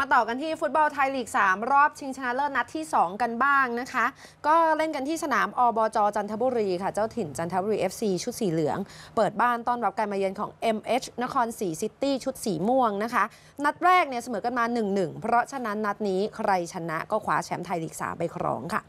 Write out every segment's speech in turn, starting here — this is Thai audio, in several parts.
มาต่อกันที่ฟุตบอลไทยลีก 3 รอบชิงชนะเลิศนัดที่ 2 กันบ้างนะคะ ก็เล่นกันที่สนามอบจ จันทบุรี ค่ะ เจ้าถิ่นจันทบุรี FC ชุดสีเหลือง เปิดบ้านต้อนรับการมาเยือนของ MH นครศรีซิตี้ ชุดสีม่วงนะคะ นัดแรกเนี่ยเสมอกันมา 1-1 เพราะฉะนั้นนัดนี้ใครชนะก็คว้าแชมป์ไทยลีก 3 ไปครองค่ะ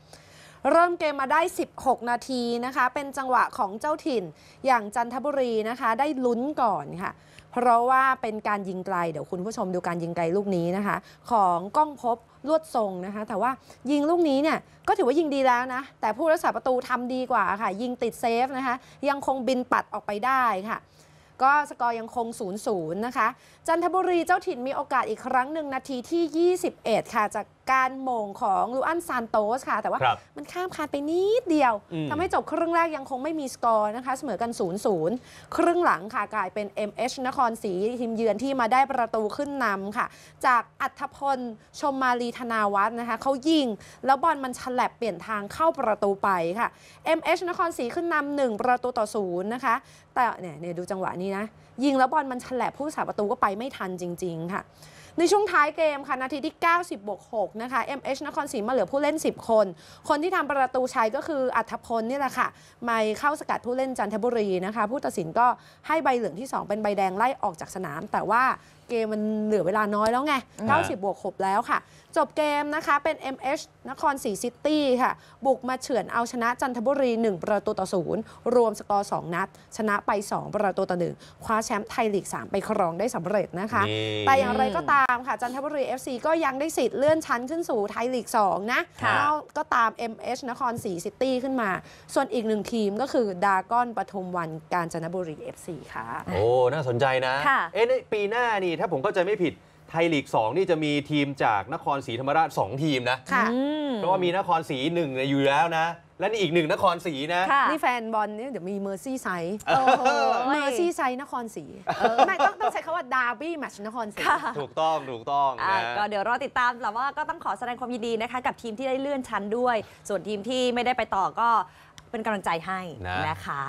เริ่มเกมมาได้ 16 นาทีนะคะ เป็นจังหวะของเจ้าถิ่นอย่างจันทบุรีนะคะ ได้ลุ้นก่อนค่ะ เพราะว่าเป็นการยิงไกล เดี๋ยวคุณผู้ชมดูการยิงไกลลูกนี้นะคะของก้องพบลวดทรงนะคะแต่ว่ายิงลูกนี้เนี่ยก็ถือว่ายิงดีแล้วนะ แต่ผู้รักษาประตูทำดีกว่าค่ะยิงติดเซฟนะคะยังคงบินปัดออกไปได้ค่ะก็สกอร์ยังคง 0 0 นะคะ จันทบุรีเจ้าถิ่นมีโอกาสอีกครั้งหนึ่งนาทีที่ 21 ค่ะจากการหม่งของลูอันซานโตสค่ะแต่ว่ามันข้ามคานไปนิดเดียวทำให้จบครึ่งแรกยังคงไม่มีสกอร์นะคะเสมอกัน 0 0 ครึ่งหลังค่ะกลายเป็น MH นครศรีทีมเยือนที่มาได้ประตูขึ้นนำค่ะ จากอัธพล ชมมาลีธนาวัฒน์นะคะเขายิงแล้วบอลมันฉลับเปลี่ยนทางเข้าประตูไปค่ะ MH นครศรีขึ้นนำหนึ่งประตูต่อศูนย์นะคะ แต่เนี่ยดูจังหวะนี้นะ ยิงแล้วบอลมันฉลับผู้สาประตูก็ไปไม่ทันจริง ๆ ค่ะในช่วงท้ายเกมค่ะ นาทีที่ 90 บวก6นะคะ MH นครศรีมาเหลือผู้เล่น 10 คน คนที่ทำประตูชัยก็คืออัธพลนี่แหละค่ะไม่เข้าสกัดผู้เล่นจันทบุรีนะคะผู้ตัดสินก็ให้ใบเหลืองที่ 2 เป็นใบแดงไล่ออกจากสนาม แต่ว่าเกมมันเหลือเวลาน้อยแล้วไง 90 บวก 6 แล้วค่ะ จบเกมนะคะเป็น MH นครศรีซิตี้ค่ะ บุกมาเฉือนเอาชนะจันทบุรี 1 ประตูต่อศูนย์รวมสกอร์ 2 นัด ชนะไป 2 ประตูต่อหนึ่งคว้าแชมป์ไทยลีก 3 ไปครองได้สำเร็จนะคะแต่อย่างไรก็ตามามค่ะ จันทบุรี FC ก็ยังได้สิทธิ์เลื่อนชั้นขึ้นสู่ไทยลีก2นะ แล้วก็ตาม MH นครศรีซิตี้ขึ้นมา ส่วนอีกหนึ่งทีมก็คือดาก้อนปทุมวันกาญจนบุรี FC ค่ะ โอ้ น่าสนใจนะ เอ้ะปีหน้านี่ ถ้าผมก็จะไม่ผิดไทยลีก 2 นี่จะมีทีมจากนครศรีธรรมราช 2 ทีมนะะเพราะว่ามีนครศรีหนึ่งอยู่แล้วนะ และนี่อีกหนึ่งนครศรีนะะนี่แฟนบอลเนี่ยเดี๋ยวมีเมอร์ซี่ไซส์เมอร์ซี่ไซส์นครศรีไม่ต้องต้องใช้คำว่าดาร์บี้แมชนครศรีถูกต้องถูกต้องอะนะก็เดี๋ยวรอติดตามแต่ว่าก็ต้องขอแสดงความยินดีนะคะ กับทีมที่ได้เลื่อนชั้นด้วย ส่วนทีมที่ไม่ได้ไปต่อก็เป็นกำลังใจให้นะนะคะ